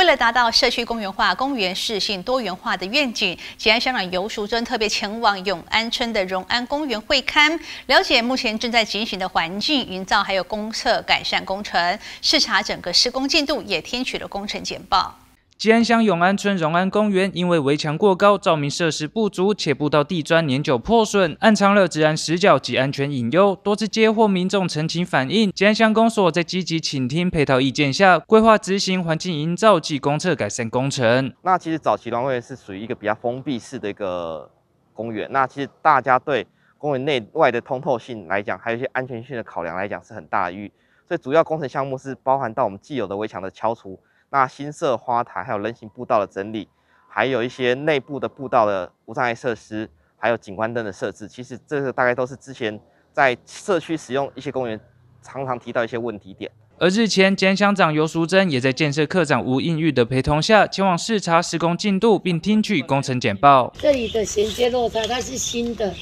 为了达到社区公园化、公园适性多元化的愿景，吉安乡长游淑珍特别前往永安村的荣安公园会刊，了解目前正在进行的环境营造，还有公厕改善工程，视察整个施工进度，也听取了工程简报。吉安乡永安村荣安公园因为围墙过高、照明设施不足，且步道地砖年久破损，暗藏了治安死角及安全隐忧。多次接获民众陈情反映，吉安乡公所在积极倾听配套意见下，规划执行环境营造及公厕改善工程。那其实早期荣位是属于一个比较封闭式的一个公园，那其实大家对公园内外的通透性来讲，还有一些安全性的考量来讲是很大的。所以主要工程项目是包含到我们既有的围墙的敲除。那新设花台，还有人行步道的整理，还有一些内部的步道的无障碍设施，还有景观灯的设置，其实这个大概都是之前在社区使用一些公园常常提到一些问题点。而日前，简乡长尤淑珍也在建设科长吴应玉的陪同下，前往视察施工进度，并听取工程简报。这里的衔接落差它是新的，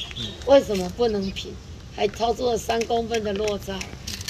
为什么不能平？还超出了三公分的落差，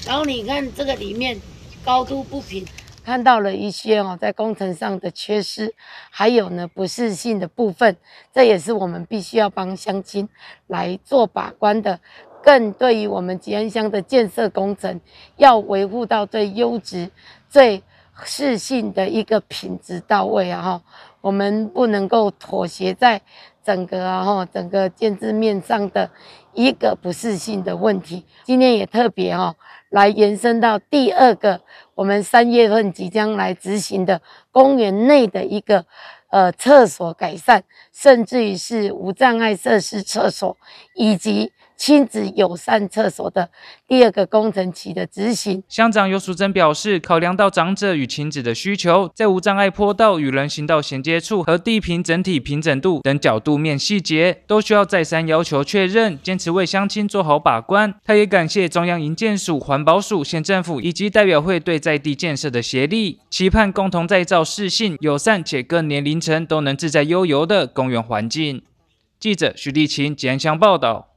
然后你看这个里面高度不平。看到了一些哦，在工程上的缺失，还有呢，不适性的部分，这也是我们必须要帮乡亲来做把关的。更对于我们吉安乡的建设工程，要维护到最优质、最。适性的一个品质到位啊哈，我们不能够妥协在整个啊哈整个建筑面上的一个不适性的问题。今天也特别哈来延伸到第二个，我们三月份即将来执行的公园内的一个。呃，厕所改善，甚至于是无障碍设施厕所，以及亲子友善厕所的第二个工程期的执行。乡长尤淑珍表示，考量到长者与亲子的需求，在无障碍坡道与人行道衔接处和地坪整体平整度等角度面细节，都需要再三要求确认，坚持为乡亲做好把关。他也感谢中央营建署、环保署、县政府以及代表会对在地建设的协力，期盼共同再造适性、友善且各年龄。清晨都能自在悠游的公园环境。记者徐立勤简乡报道。